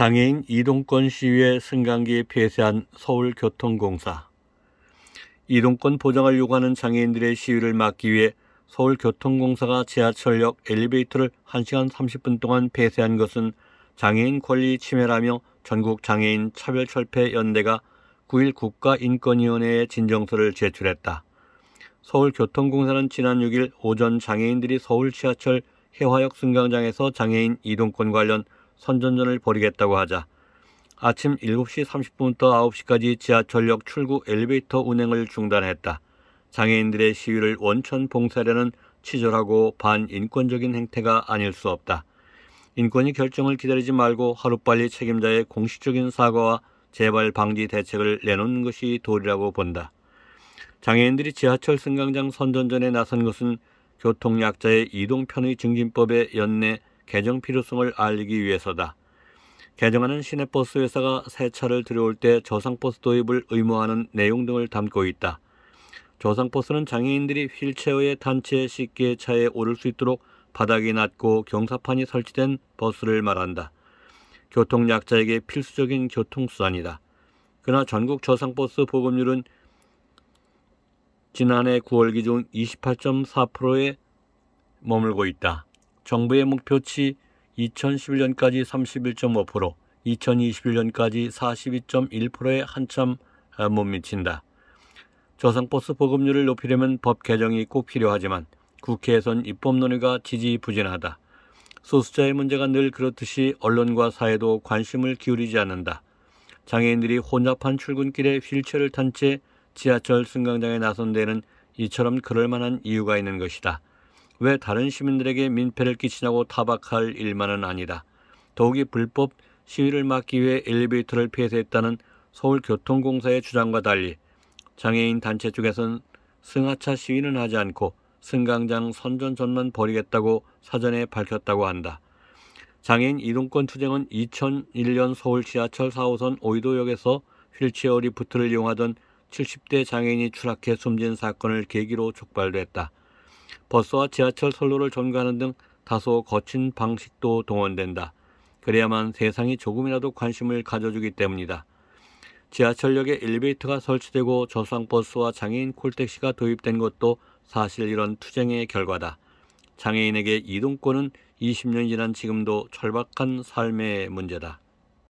장애인 이동권 시위에 승강기에 폐쇄한 서울교통공사. 이동권 보장을 요구하는 장애인들의 시위를 막기 위해 서울교통공사가 지하철역 엘리베이터를 1시간 30분 동안 폐쇄한 것은 장애인 권리 침해라며 전국 장애인 차별철폐연대가 9일 국가인권위원회에 진정서를 제출했다. 서울교통공사는 지난 6일 오전 장애인들이 서울 지하철 해화역 승강장에서 장애인 이동권 관련 선전전을 벌이겠다고 하자 아침 7시 30분부터 9시까지 지하철역 출구 엘리베이터 운행을 중단했다. 장애인들의 시위를 원천 봉쇄하려는 치졸하고 반인권적인 행태가 아닐 수 없다. 인권위 결정을 기다리지 말고 하루빨리 책임자의 공식적인 사과와 재발 방지 대책을 내놓는 것이 도리라고 본다. 장애인들이 지하철 승강장 선전전에 나선 것은 교통약자의 이동편의 증진법에 연내 개정 필요성을 알리기 위해서다. 개정안은 시내버스 회사가 새 차를 들여올 때 저상버스 도입을 의무화하는 내용 등을 담고 있다. 저상버스는 장애인들이 휠체어에 단체 쉽게 차에 오를 수 있도록 바닥이 낮고 경사판이 설치된 버스를 말한다. 교통약자에게 필수적인 교통수단이다. 그러나 전국 저상버스 보급률은 지난해 9월 기준 28.4%에 머물고 있다. 정부의 목표치 2011년까지 31.5%, 2021년까지 42.1%에 한참 아, 못 미친다. 저상버스 보급률을 높이려면 법 개정이 꼭 필요하지만 국회에선 입법 논의가 지지부진하다. 소수자의 문제가 늘 그렇듯이 언론과 사회도 관심을 기울이지 않는다. 장애인들이 혼잡한 출근길에 휠체어를 탄 채 지하철 승강장에 나선 데는 이처럼 그럴 만한 이유가 있는 것이다. 왜 다른 시민들에게 민폐를 끼치냐고 타박할 일만은 아니다. 더욱이 불법 시위를 막기 위해 엘리베이터를 폐쇄했다는 서울교통공사의 주장과 달리 장애인 단체 쪽에선 승하차 시위는 하지 않고 승강장 선전전만 벌이겠다고 사전에 밝혔다고 한다. 장애인 이동권 투쟁은 2001년 서울 지하철 4호선 오이도역에서 휠체어 리프트를 이용하던 70대 장애인이 추락해 숨진 사건을 계기로 촉발됐다. 버스와 지하철 선로를 전가하는 등 다소 거친 방식도 동원된다. 그래야만 세상이 조금이라도 관심을 가져주기 때문이다. 지하철역에 엘리베이터가 설치되고 저상버스와 장애인 콜택시가 도입된 것도 사실 이런 투쟁의 결과다. 장애인에게 이동권은 20년 지난 지금도 절박한 삶의 문제다.